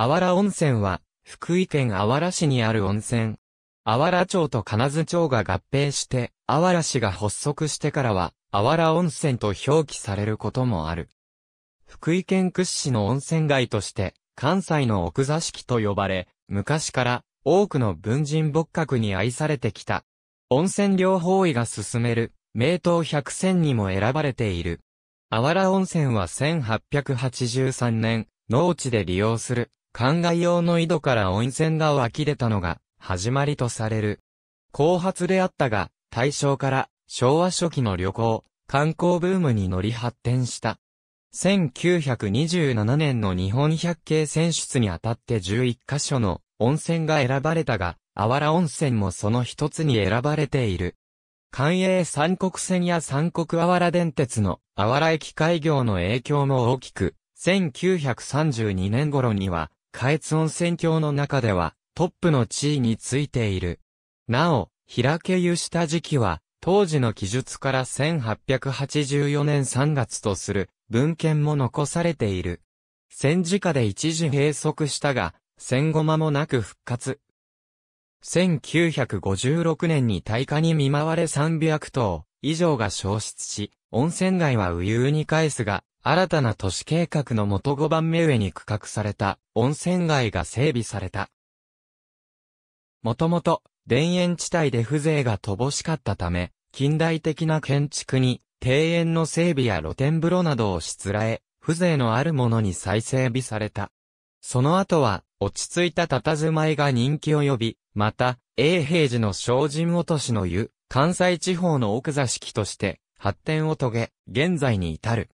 あわら温泉は、福井県あわら市にある温泉。あわら町と金津町が合併して、あわら市が発足してからは、あわら温泉と表記されることもある。福井県屈指の温泉街として、関西の奥座敷と呼ばれ、昔から多くの文人仏閣に愛されてきた。温泉療法医が進める、名湯百選にも選ばれている。あわら温泉は1883年、農地で利用する灌漑用の井戸から温泉が湧き出たのが、始まりとされる。後発であったが、大正から昭和初期の旅行、観光ブームに乗り発展した。1927年の日本百景選出にあたって11カ所の温泉が選ばれたが、あわら温泉もその一つに選ばれている。関営三国線や三国あわら電鉄のあわら駅開業の影響も大きく、1932年頃には下越温泉郷の中では、トップの地位についている。なお、平家湯した時期は、当時の記述から1884年3月とする文献も残されている。戦時下で一時閉塞したが、戦後間もなく復活。1956年に大火に見舞われ300頭以上が消失し、温泉街は右遊に返すが、新たな都市計画の元5番目上に区画された温泉街が整備された。もともと田園地帯で風情が乏しかったため、近代的な建築に庭園の整備や露天風呂などをしつらえ、風情のあるものに再整備された。その後は落ち着いた佇まいが人気を呼び、また、永平寺の精進落としの湯、関西地方の奥座敷として発展を遂げ、現在に至る。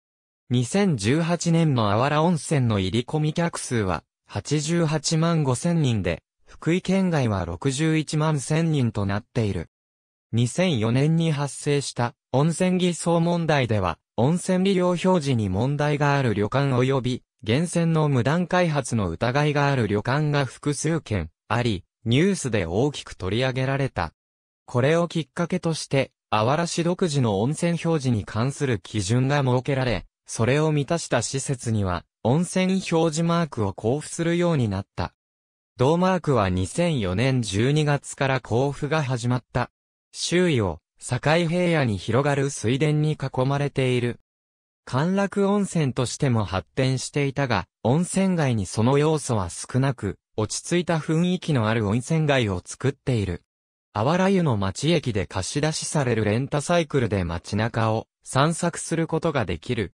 2018年のあわら温泉の入り込み客数は88万5千人で、福井県外は61万千人となっている。2004年に発生した温泉偽装問題では、温泉利用表示に問題がある旅館及び、源泉の無断開発の疑いがある旅館が複数件あり、ニュースで大きく取り上げられた。これをきっかけとして、あわら市独自の温泉表示に関する基準が設けられ、それを満たした施設には、温泉表示マークを交付するようになった。同マークは2004年12月から交付が始まった。周囲を、境平野に広がる水田に囲まれている。歓楽温泉としても発展していたが、温泉街にその要素は少なく、落ち着いた雰囲気のある温泉街を作っている。あわら湯の町駅で貸し出しされるレンタサイクルで街中を散策することができる。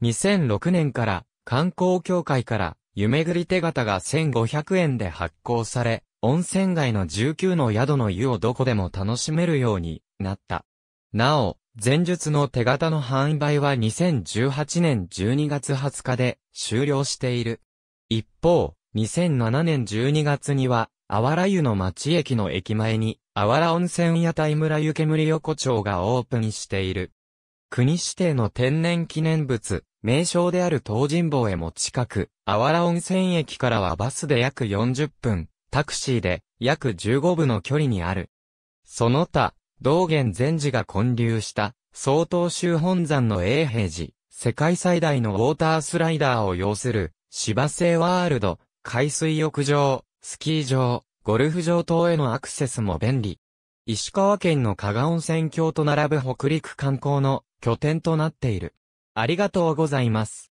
2006年から観光協会から夢ぐり手形が1500円で発行され、温泉街の19の宿の湯をどこでも楽しめるようになった。なお、前述の手形の販売は2018年12月20日で終了している。一方、2007年12月には、あわら湯の町駅の駅前に、あわら温泉屋台村湯煙横丁がオープンしている。国指定の天然記念物、名称である東神坊へも近く、あわら温泉駅からはバスで約40分、タクシーで約15分の距離にある。その他、道元禅寺が建立した、曹洞宗本山の永平寺、世界最大のウォータースライダーを要する、芝生ワールド、海水浴場、スキー場、ゴルフ場等へのアクセスも便利。石川県の加賀温泉郷と並ぶ北陸観光の拠点となっている。ありがとうございます。